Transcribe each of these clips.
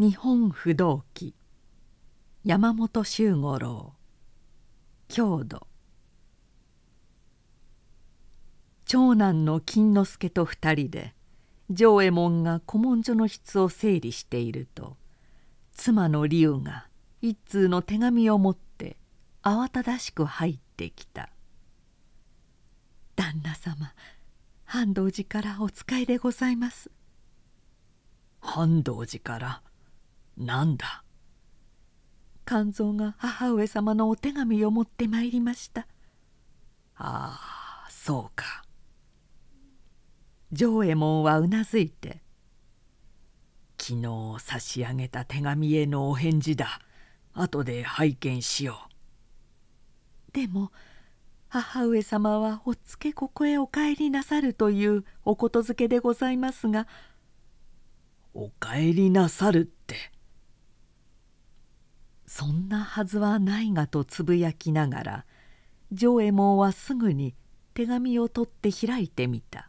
日本不動機山本周五郎郷土長男の金之助と二人で上右衛門が古文書の質を整理していると妻の龍が一通の手紙を持って慌ただしく入ってきた「旦那様半藤寺からお使いでございます」「半道寺からなんだ肝臓が母上様のお手紙を持ってまいりましたああそうか上右衛門はうなずいて「昨日差し上げた手紙へのお返事だ後で拝見しよう」でも母上様はおっつけここへお帰りなさるというお言づけでございますが「お帰りなさる」そんなはずはないがとつぶやきながら上右衛門はすぐに手紙を取って開いてみた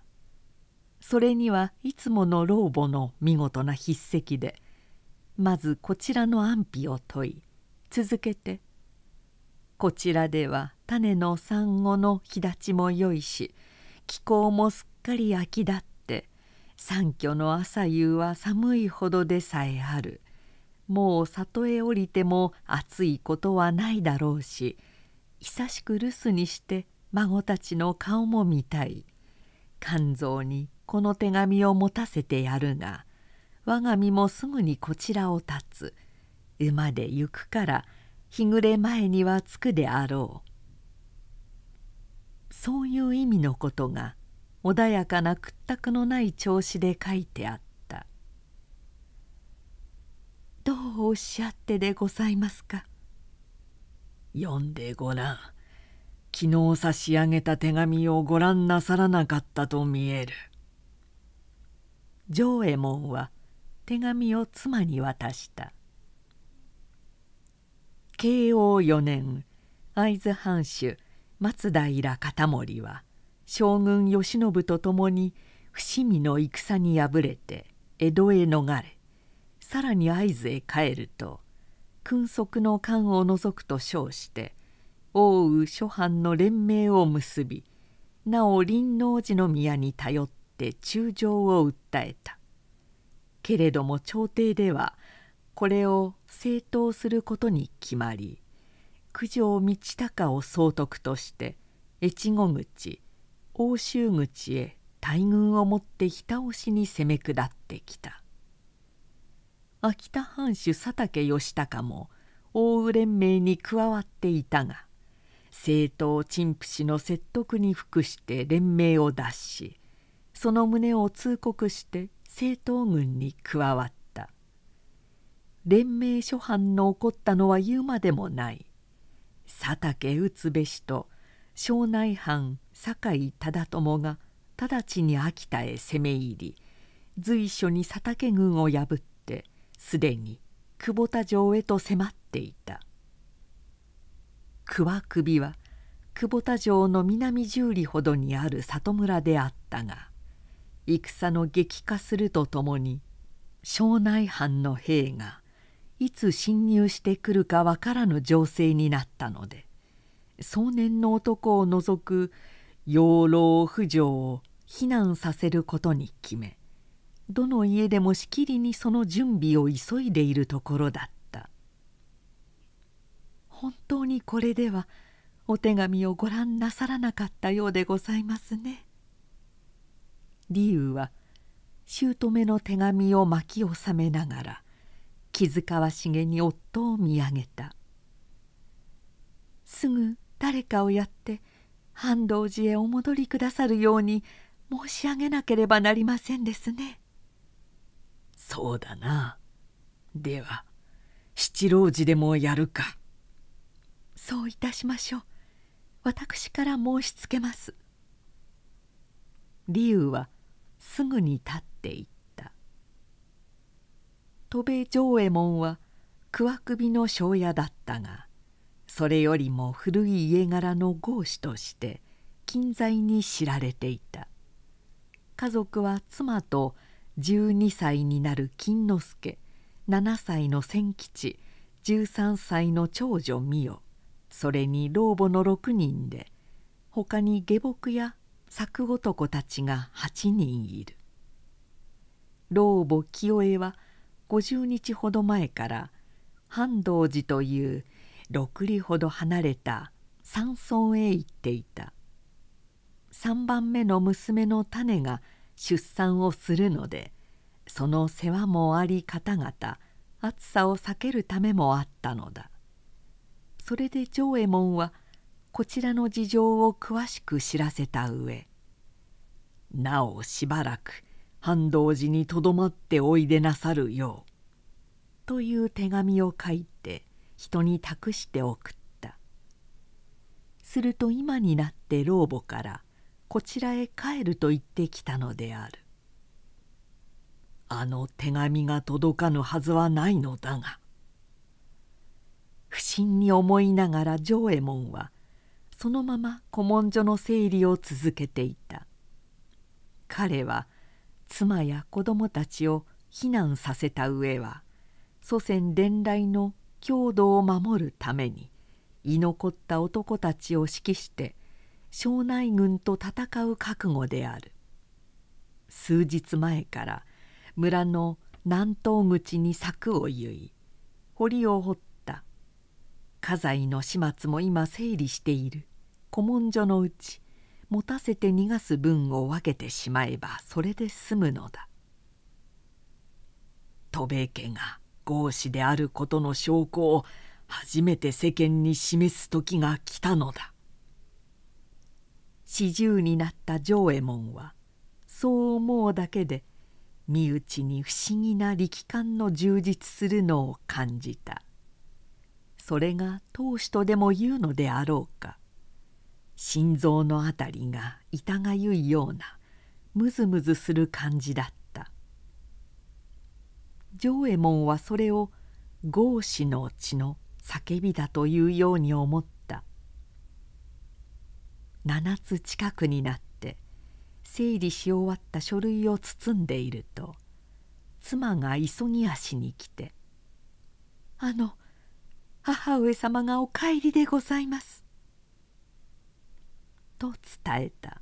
それにはいつもの老母の見事な筆跡でまずこちらの安否を問い続けて「こちらでは種の産後の日立ちも良いし気候もすっかり秋だって三居の朝夕は寒いほどでさえある」もう里へ降りても暑いことはないだろうし久しく留守にして孫たちの顔も見たい肝臓にこの手紙を持たせてやるが我が身もすぐにこちらを立つ馬で行くから日暮れ前には着くであろう」そういう意味のことが穏やかな屈託のない調子で書いてあった。どうおっしゃってでございますか読んでごらん昨日差し上げた手紙をご覧なさらなかったと見える上右衛門は手紙を妻に渡した慶応四年会津藩主松平片盛は将軍慶喜と共に伏見の戦に敗れて江戸へ逃れさらに会津へ帰ると君側の官を除くと称して奥羽諸藩の連盟を結びなお輪王寺の宮に頼って中将を訴えたけれども朝廷ではこれを正当することに決まり九条道隆を総督として越後口奥州口へ大軍を持って日倒しに攻め下ってきた。秋田藩主佐竹義孝も奥羽連盟に加わっていたが政党陳腐氏の説得に服して連盟を脱しその旨を通告して政党軍に加わった連盟諸藩の起こったのは言うまでもない佐竹内部氏と庄内藩酒井忠友が直ちに秋田へ攻め入り随所に佐竹軍を破っすでに久保田城へと迫っていた桑首は久保田城の南十里ほどにある里村であったが戦の激化するとともに庄内藩の兵がいつ侵入してくるかわからぬ情勢になったので壮年の男を除く養老婦女を避難させることに決めどの家でもしきりにその準備を急いでいるところだった本当にこれではお手紙をご覧なさらなかったようでございますね理由は姑の手紙を巻き収めながら気遣わしげに夫を見上げたすぐ誰かをやって半藤寺へお戻りくださるように申し上げなければなりませんですね。そうだなでは七郎寺でもやるかそういたしましょう私から申しつけます理由はすぐに立っていった戸部上右衛門は桑首の庄屋だったがそれよりも古い家柄の豪士として近在に知られていた家族は妻と12歳になる金之助7歳の千吉13歳の長女美代それに老母の6人でほかに下僕や作男たちが8人いる老母清江は50日ほど前から半道寺という6里ほど離れた山村へ行っていた3番目の娘の種が出産をするのでその世話もあり方々暑さを避けるためもあったのだそれで上右衛門はこちらの事情を詳しく知らせた上「なおしばらく半道寺にとどまっておいでなさるよう」という手紙を書いて人に託して送ったすると今になって老母からこちらへ帰ると言ってきたのであるあの手紙が届かぬはずはないのだが不審に思いながら上右衛門はそのまま古文書の整理を続けていた彼は妻や子供たちを避難させた上は祖先伝来の郷土を守るために居残った男たちを指揮して庄内軍と戦う覚悟である数日前から村の南東口に柵を結い堀を掘った家財の始末も今整理している古文書のうち持たせて逃がす分を分けてしまえばそれで済むのだ戸部家が合子であることの証拠を初めて世間に示す時が来たのだ四十になった上右衛門はそう思うだけで身内に不思議な力感の充実するのを感じたそれが当主とでも言うのであろうか心臓のあたりが痛がゆいようなむずむずする感じだった上右衛門はそれを合子の血の叫びだというように思った7つ近くになって整理し終わった書類を包んでいると妻が急ぎ足に来て「あの母上様がお帰りでございます」と伝えた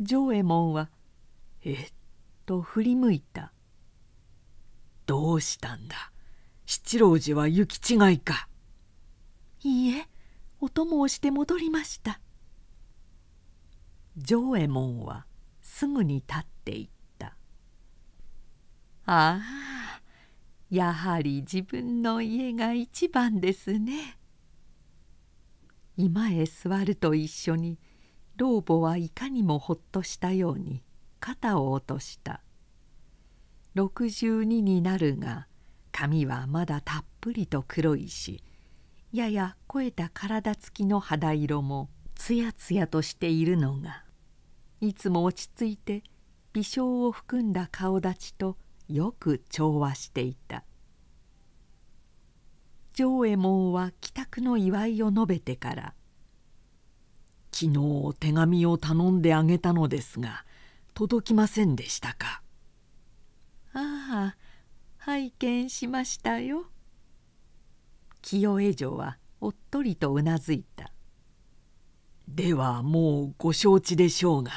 上右衛門は「えっ?」と振り向いた「どうしたんだ七郎寺は行き違いか」「いいえお供をして戻りました上右衛門はすぐに立っていった「ああやはり自分の家が一番ですね」。居間へ座ると一緒に老母はいかにもほっとしたように肩を落とした62になるが髪はまだたっぷりと黒いしやや肥えた体つきの肌色もつやつやとしているのがいつも落ち着いて微笑を含んだ顔立ちとよく調和していた上右衛門は帰宅の祝いを述べてから「昨日手紙を頼んであげたのですが届きませんでしたか」。ああ拝見しましたよ。清江城はおっとりとうなずいた「ではもうご承知でしょうが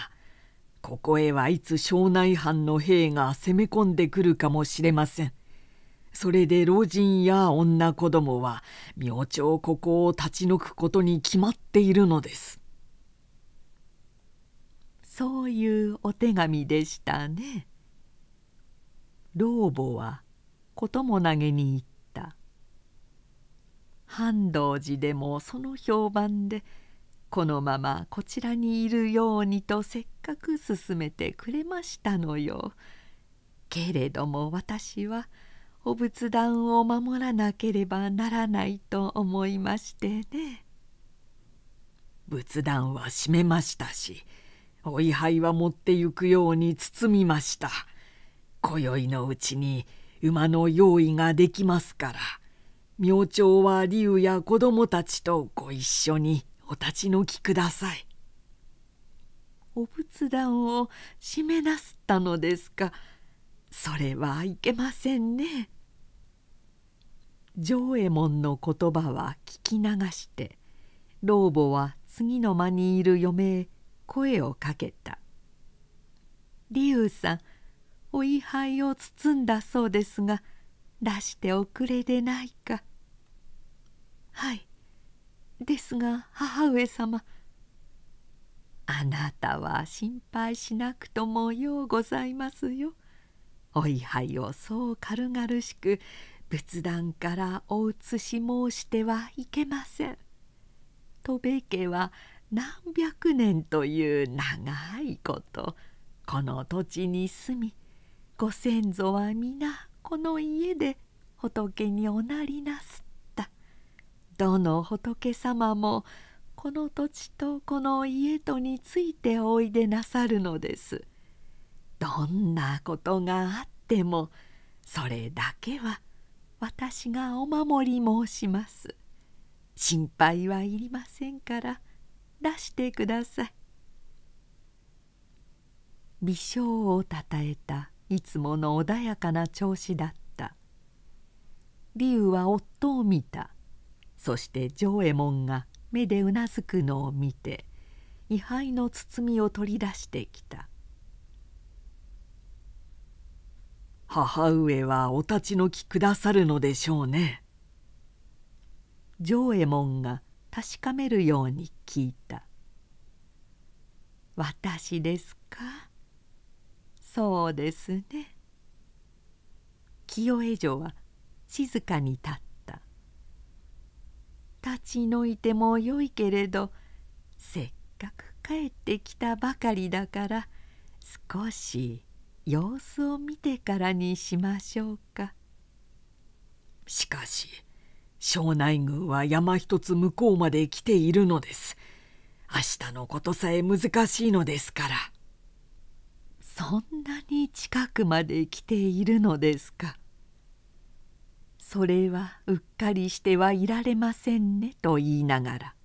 ここへはいつ庄内藩の兵が攻め込んでくるかもしれません。それで老人や女子供は明朝ここを立ち退くことに決まっているのです」。そういうお手紙でしたね。老母はこともなげに言っ半道寺でもその評判でこのままこちらにいるようにとせっかく勧めてくれましたのよ。けれども私はお仏壇を守らなければならないと思いましてね。仏壇は閉めましたしお位牌は持ってゆくように包みました。今宵のうちに馬の用意ができますから明朝は竜や子供たちとご一緒にお立ち退きください。お仏壇を閉めなすったのですか。それはいけませんね。上右衛門の言葉は聞き流して老母は次の間にいる嫁へ声をかけた「理由さんお位牌を包んだそうですが」出しておくれでないか」「はいですが母上様あなたは心配しなくともようございますよ。お位牌をそう軽々しく仏壇からお移し申してはいけません。戸部家は何百年という長いことこの土地に住みご先祖は皆この家で仏におなりなすったどの仏様もこの土地とこの家とについておいでなさるのですどんなことがあってもそれだけは私がお守り申します心配はいりませんから出してください微笑をたたえたいつもの穏やかな調子だった竜は夫を見たそして上右衛門が目でうなずくのを見て位牌の包みを取り出してきた「母上はお立ちのきくださるのでしょうね」。上右衛門が確かめるように聞いた「私ですか?」。そうですね清江城は静かに立った立ち退いてもよいけれどせっかく帰ってきたばかりだから少し様子を見てからにしましょうかしかし庄内宮は山一つ向こうまで来ているのです明日のことさえ難しいのですからそんなに近くまで来ているのですか。それはうっかりしてはいられませんね」と言いながら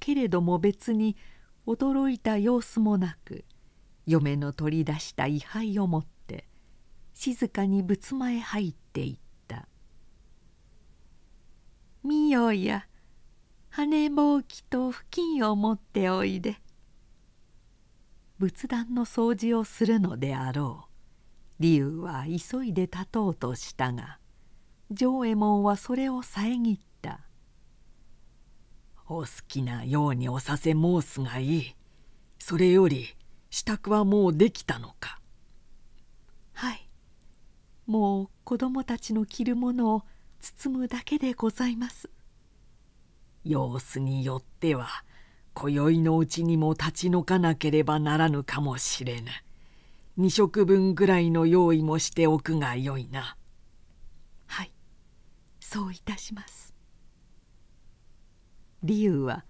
けれども別に驚いた様子もなく嫁の取り出した位牌を持って静かに仏間へ入っていった「見よや羽ぼうきと布巾を持っておいで仏壇の掃除をするのであろう理由は急いで立とうとしたが上右衛門はそれを遮った「お好きなようにおさせ申すがいいそれより支度はもうできたのか」。はいもう子供たちの着るものを包むだけでございます。様子によっては今宵のうちにも立ち退かなければならぬかもしれぬ二食分ぐらいの用意もしておくがよいなはいそういたします理由は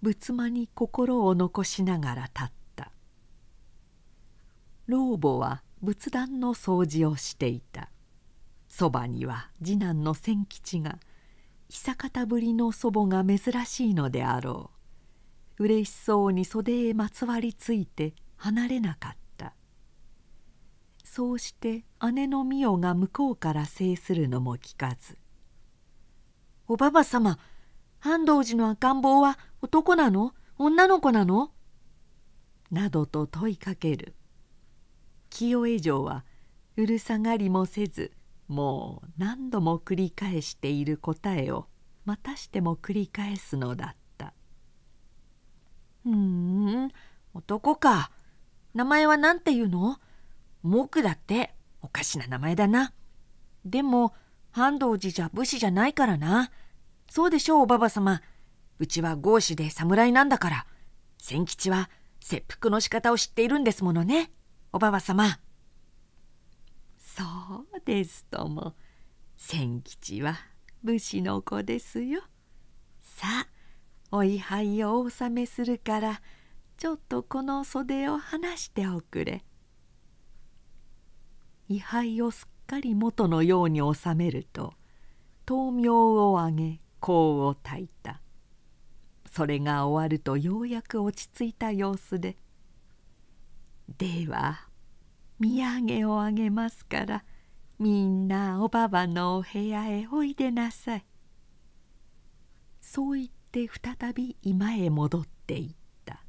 仏間に心を残しながら立った老母は仏壇の掃除をしていたそばには次男の千吉が久方ぶりの祖母が珍しいのであろううれしそうに袖へまつわりついて離れなかったそうして姉の美代が向こうから制するのも聞かず「おばば様半藤寺の赤ん坊は男なの女の子なの?」などと問いかける清江城はうるさがりもせずもう何度も繰り返している答えをまたしても繰り返すのだった。ふん男か名前は何て言うのモクだっておかしな名前だなでも半藤寺じゃ武士じゃないからなそうでしょうおばば様うちは豪士で侍なんだから千吉は切腹の仕方を知っているんですものねおばば様そうですとも千吉は武士の子ですよさあお位牌をお納めするからちょっとこの袖を離しておくれ」位牌をすっかり元のように納めると豆苗をあげ香をたいたそれが終わるとようやく落ち着いた様子で「では土産をあげますからみんなおばばのお部屋へおいでなさい」そう言ってって再び居間へ戻っていった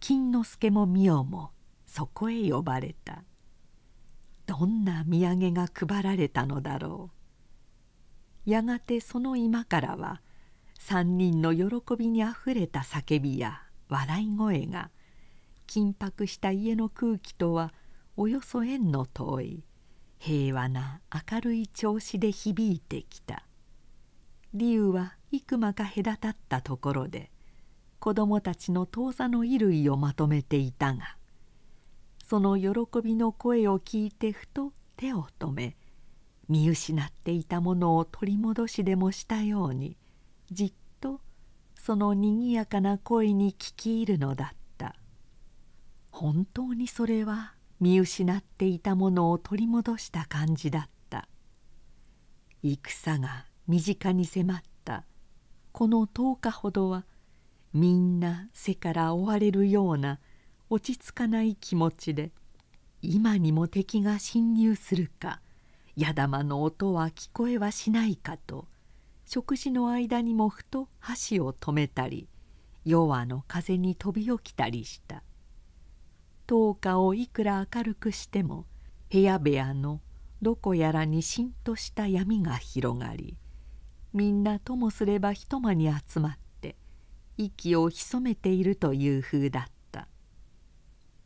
金之助も美代もそこへ呼ばれたどんな土産が配られたのだろうやがてその居間からは3人の喜びにあふれた叫びや笑い声が緊迫した家の空気とはおよそ縁の遠い平和な明るい調子で響いてきた理由は幾間か隔たったところで子供たちの当座の衣類をまとめていたがその喜びの声を聞いてふと手を止め見失っていたものを取り戻しでもしたようにじっとそのにぎやかな声に聞き入るのだった本当にそれは見失っていたものを取り戻した感じだった戦が身近に迫っこの10日ほどはみんな背から追われるような落ち着かない気持ちで今にも敵が侵入するか矢玉の音は聞こえはしないかと食事の間にもふと箸を止めたり弱の風に飛び起きたりした10日をいくら明るくしても部屋部屋のどこやらにしんとした闇が広がりみんなともすれば一間に集まって息を潜めているという風だった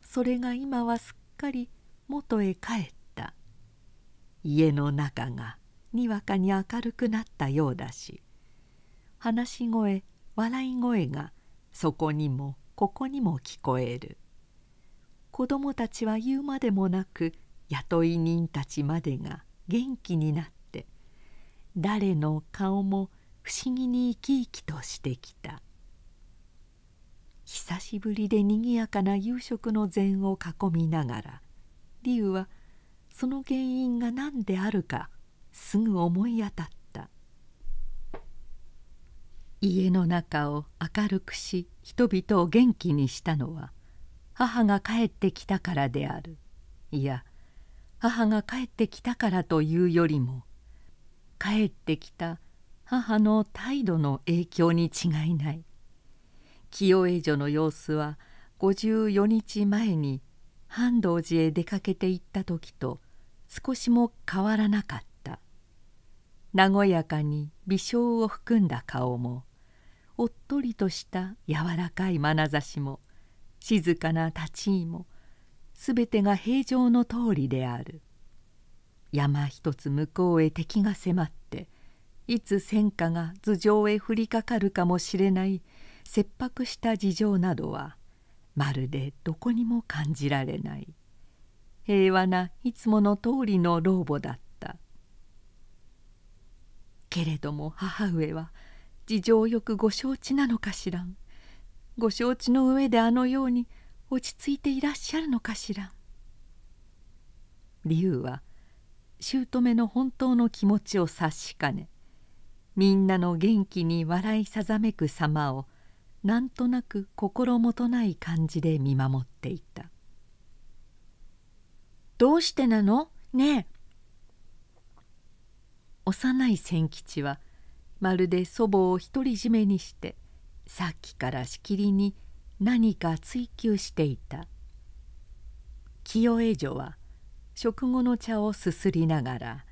それが今はすっかり元へ帰った家の中がにわかに明るくなったようだし話し声笑い声がそこにもここにも聞こえる子供たちは言うまでもなく雇い人たちまでが元気になった誰の顔も不思議に生き生きとしてきた久しぶりでにぎやかな夕食の膳を囲みながら竜はその原因が何であるかすぐ思い当たった家の中を明るくし人々を元気にしたのは母が帰ってきたからであるいや母が帰ってきたからというよりも帰ってきた母の態度の影響に違いない清江女の様子は54日前に半道寺へ出かけて行った時と少しも変わらなかった和やかに微笑を含んだ顔もおっとりとした柔らかい眼差しも静かな立ち居もすべてが平常の通りである山一つ向こうへ敵が迫っていつ戦火が頭上へ降りかかるかもしれない切迫した事情などはまるでどこにも感じられない平和ないつもの通りの老母だったけれども母上は事情よくご承知なのかしらんご承知の上であのように落ち着いていらっしゃるのかしらん理由は「姑の本当の気持ちを察しかねみんなの元気に笑いさざめく様をなんとなく心もとない感じで見守っていた「どうしてなのねえ」幼い千吉はまるで祖母を独り占めにしてさっきからしきりに何か追求していた清江女は食後の茶をすすりながら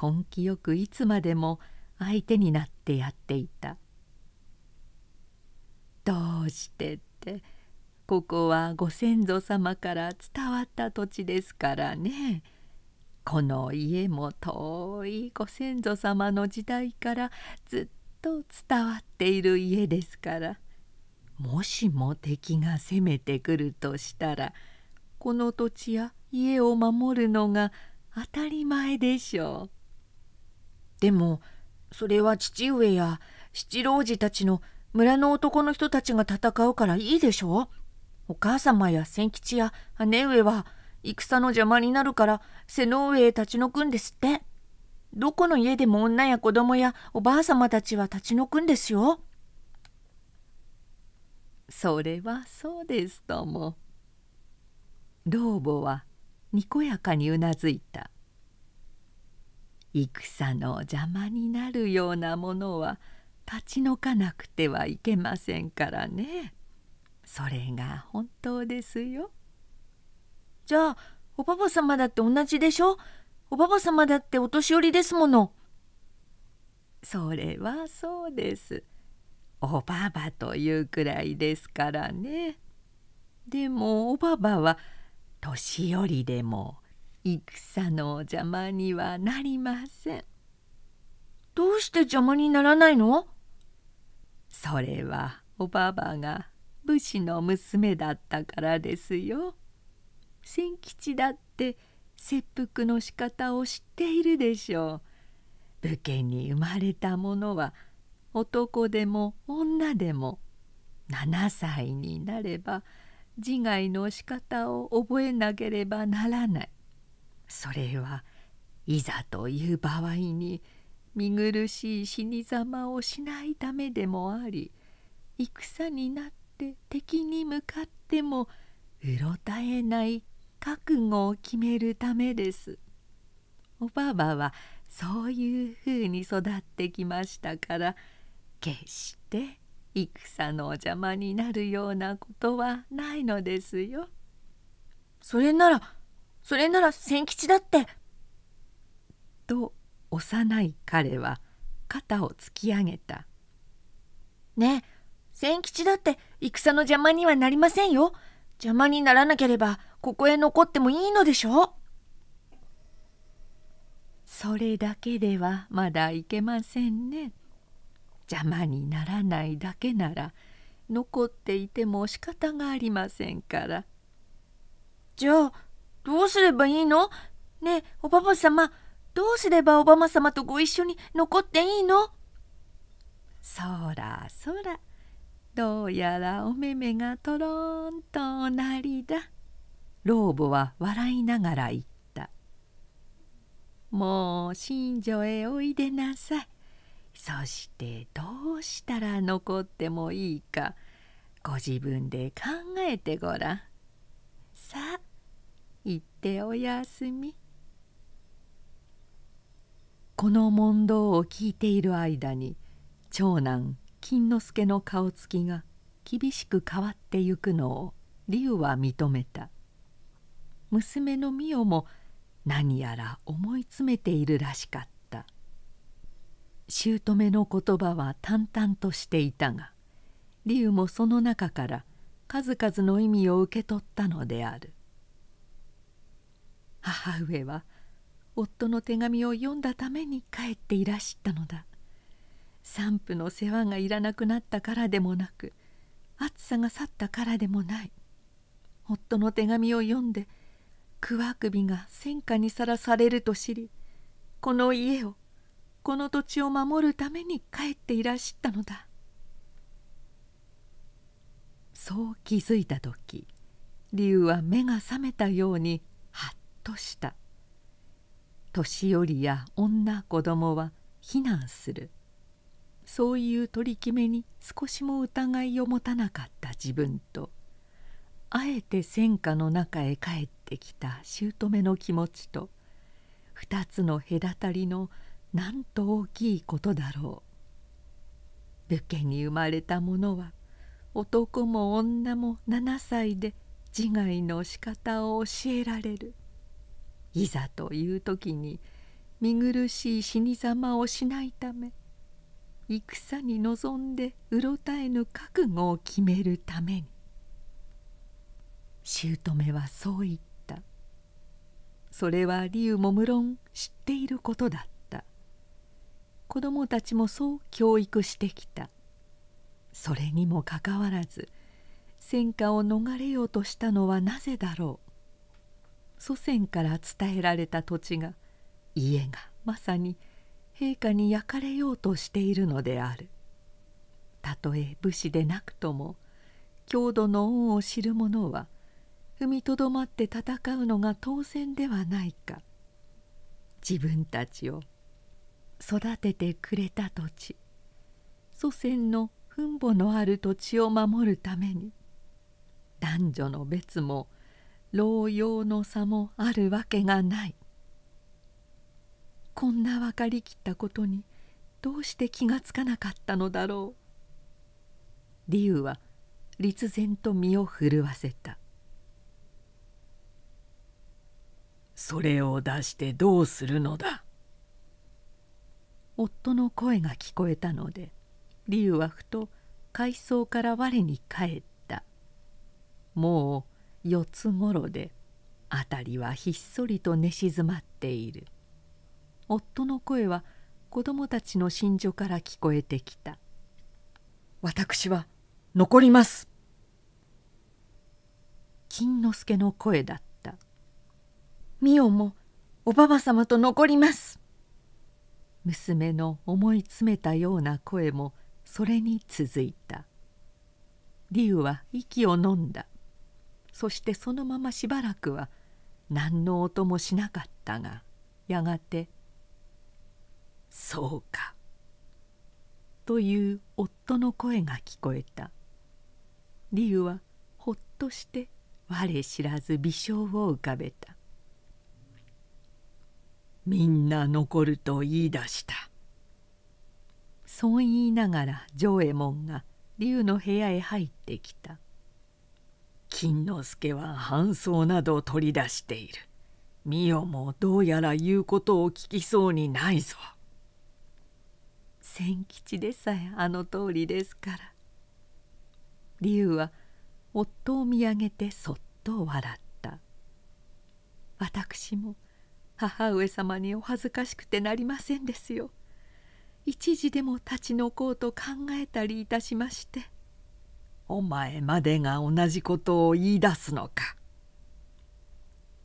根気よくいつまでも相手になってやっていた「どうして」ってここはご先祖様から伝わった土地ですからね。この家も遠いご先祖様の時代からずっと伝わっている家ですからもしも敵が攻めてくるとしたらこの土地や家を守るのが当たり前でしょう。でもそれは父上や七郎次たちの村の男の人たちが戦うからいいでしょお母様や千吉や姉上は戦の邪魔になるから瀬の上へ立ち退くんですってどこの家でも女や子供やおばあ様たちは立ち退くんですよそれはそうですとも老母はにこやかにうなずいた「戦の邪魔になるようなものは立ち退かなくてはいけませんからねそれが本当ですよ」。じゃあおばば様だって同じでしょおばば様だってお年寄りですもの。それはそうです。おばばというくらいですからね。でもおばばは年寄りでも戦の邪魔にはなりませんどうして邪魔にならないのそれはおばばが武士の娘だったからですよ千吉だって切腹の仕方を知っているでしょう武家に生まれた者は男でも女でも7歳になれば自害の仕方を覚えなければならないそれはいざという場合に見苦しい死に様をしないためでもあり戦になって敵に向かってもうろたえない覚悟を決めるためです。おばばはそういうふうに育ってきましたから決して戦のお邪魔になるようなことはないのですよ。それならそれなら千吉だって。と幼い彼は肩を突き上げた。ねえ千吉だって戦の邪魔にはなりませんよ。邪魔にならなければここへ残ってもいいのでしょうそれだけではまだいけませんね。邪魔にならないだけなら残っていても仕方がありませんから。じゃあどうすればいいのねえおばば様どうすればおばま様とご一緒に残っていいのそらそらどうやらお目目がとろんとおなりだ。老母は笑いながら言った。もう新庄へおいでなさい。そしてどうしたら残ってもいいかご自分で考えてごらんさあ行っておやすみこの問答を聞いている間に長男金之助の顔つきが厳しく変わってゆくのを龍は認めた娘の美代も何やら思い詰めているらしかった姑の言葉は淡々としていたが竜もその中から数々の意味を受け取ったのである母上は夫の手紙を読んだために帰っていらしたのだ散布の世話がいらなくなったからでもなく暑さが去ったからでもない夫の手紙を読んで桑首が戦火にさらされると知りこの家をこの土地を守るために帰っていらしたのだそう気づいた時竜は目が覚めたようにハッとした年寄りや女子供は避難するそういう取り決めに少しも疑いを持たなかった自分とあえて戦火の中へ帰ってきた姑の気持ちと2つの隔たりのなんと大きいことだろう武家に生まれた者は男も女も7歳で自害の仕方を教えられるいざという時に見苦しい死にざまをしないため戦に臨んでうろたえぬ覚悟を決めるために姑はそう言ったそれは竜も無論知っていることだった子どもたちもそう教育してきたそれにもかかわらず戦火を逃れようとしたのはなぜだろう祖先から伝えられた土地が家がまさに陛下に焼かれようとしているのであるたとえ武士でなくとも郷土の恩を知る者は踏みとどまって戦うのが当然ではないか自分たちを育ててくれた土地祖先の墳墓のある土地を守るために男女の別も老幼の差もあるわけがないこんな分かりきったことにどうして気がつかなかったのだろう理由は立然と身を震わせた「それを出してどうするのだ」。夫の声が聞こえたので理由はふと階層から我に返ったもう四つ頃で辺りはひっそりと寝静まっている夫の声は子供たちの寝所から聞こえてきた私は残ります金之助の声だった「ミオもおばば様と残ります」娘の思い詰めたような声もそれに続いた竜は息をのんだそしてそのまましばらくは何の音もしなかったがやがて「そうか」という夫の声が聞こえた竜はほっとして我知らず微笑を浮かべたみんな残ると言い出したそう言いながら上右衛門が龍の部屋へ入ってきた金之助は搬送などを取り出している美代もどうやら言うことを聞きそうにないぞ千吉でさえあの通りですから龍は夫を見上げてそっと笑った私も「母上様にお恥ずかしくてなりませんですよ。一時でも立ち退こうと考えたりいたしまして。お前までが同じことを言い出すのか。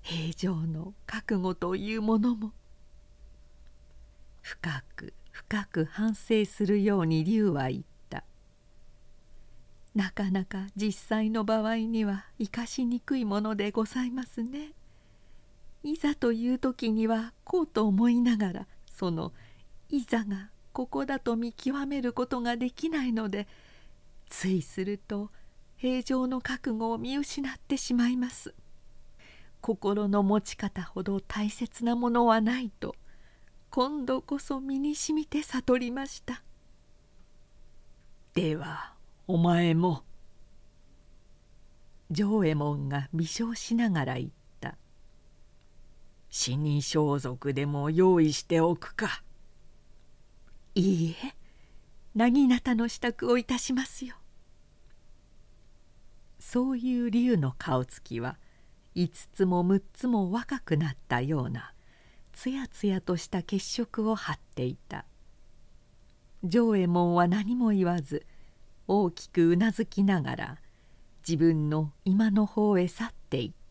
平常の覚悟というものも深く深く反省するように龍は言ったなかなか実際の場合には生かしにくいものでございますねいざという時にはこうと思いながらそのいざがここだと見極めることができないのでついすると平常の覚悟を見失ってしまいます心の持ち方ほど大切なものはないと今度こそ身にしみて悟りましたではお前も」。上右衛門が微笑しながら言っ死に装束でも用意しておくかいいえ薙刀の支度をいたしますよそういう竜の顔つきは5つも6つも若くなったようなつやつやとした血色を張っていた上右衛門は何も言わず大きくうなずきながら自分の今の方へ去っていった。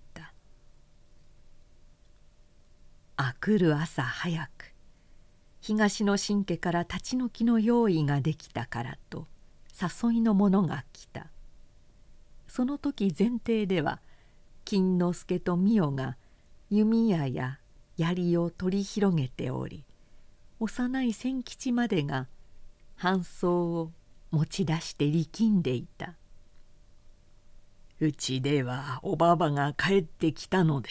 あくる朝早く東の神家から立ち退きの用意ができたからと誘いの者が来たその時前提では金之助と美代が弓矢や槍を取り広げており幼い千吉までが搬送を持ち出して力んでいたうちではおばばが帰ってきたので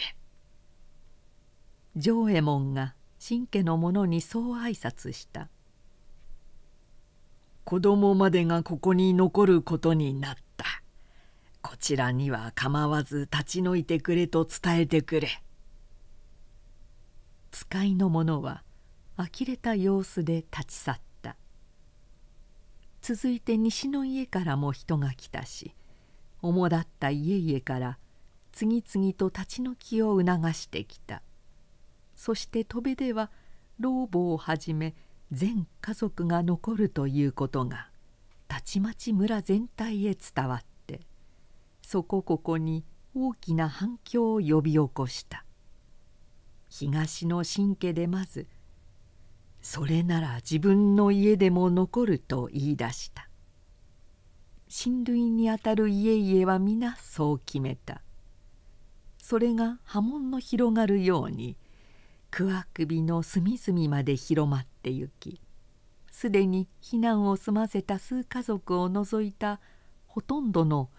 上右衛門が新家の者にそう挨拶した「子供までがここに残ることになったこちらには構わず立ち退いてくれと伝えてくれ」使いの者は呆れた様子で立ち去った続いて西の家からも人が来たし主だった家々から次々と立ち退きを促してきた。そして戸辺では老母をはじめ全家族が残るということがたちまち村全体へ伝わってそこここに大きな反響を呼び起こした東の神家でまず「それなら自分の家でも残る」と言い出した親類にあたる家々は皆そう決めたそれが波紋の広がるようにクワクの隅々まで広まってゆきすでに避難を済ませた数家族を除いたほとんどの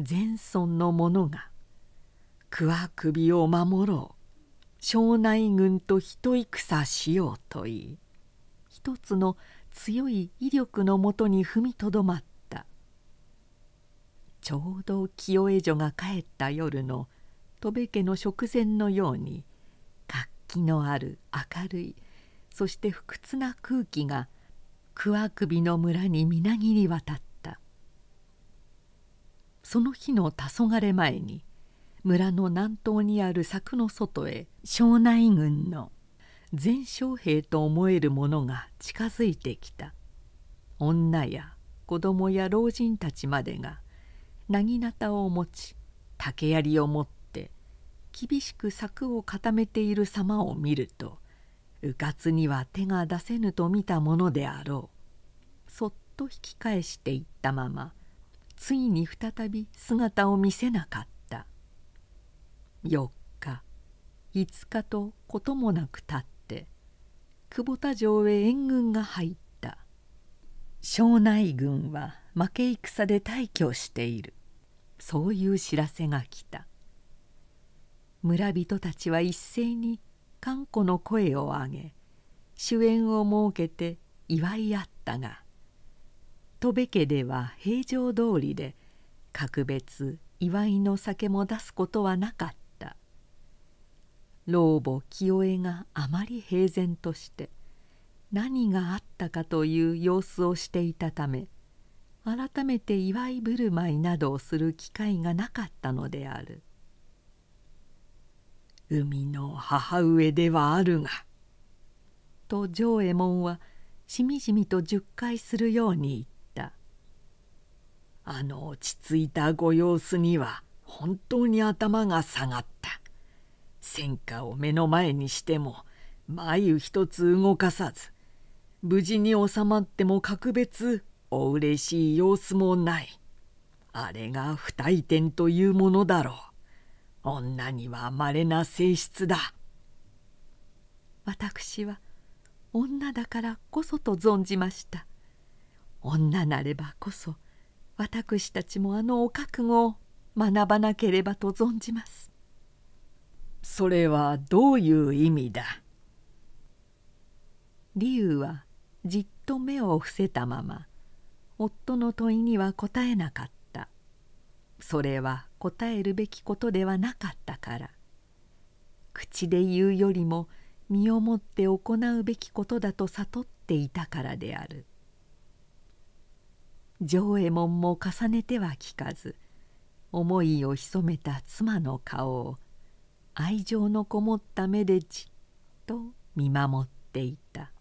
全村の者がクワクを守ろう庄内軍と一戦しようと言い一つの強い威力のもとに踏みとどまったちょうど清江女が帰った夜の戸部家の食前のように気のある明るいそして不屈な空気が桑首の村にみなぎり渡ったその日の黄昏前に村の南東にある柵の外へ庄内軍の全将兵と思える者が近づいてきた女や子供や老人たちまでがなぎなたを持ち竹槍を持っ厳しく柵を固めている様を見るとうかつには手が出せぬと見たものであろうそっと引き返していったままついに再び姿を見せなかった4日5日とこともなくたって久保田城へ援軍が入った庄内軍は負け戦で退去しているそういう知らせが来た村人たちは一斉に頑固の声を上げ主演を設けて祝い合ったが戸部家では平常通りで格別祝いの酒も出すことはなかった老母清江があまり平然として何があったかという様子をしていたため改めて祝い振る舞いなどをする機会がなかったのである。海の母上ではあるが」と上右衛門はしみじみと10回するように言った「あの落ち着いたご様子には本当に頭が下がった」「戦火を目の前にしても眉一つ動かさず無事に収まっても格別お嬉しい様子もない」あれが不退転というものだろう。女には稀な性質だ私は女だからこそと存じました女なればこそ私たちもあのお覚悟を学ばなければと存じますそれはどういう意味だ理由はじっと目を伏せたまま夫の問いには答えなかったそれは答えるべきことではなかったから口で言うよりも身をもって行うべきことだと悟っていたからである上右衛門も重ねては聞かず思いを潜めた妻の顔を愛情のこもった目でじっと見守っていた。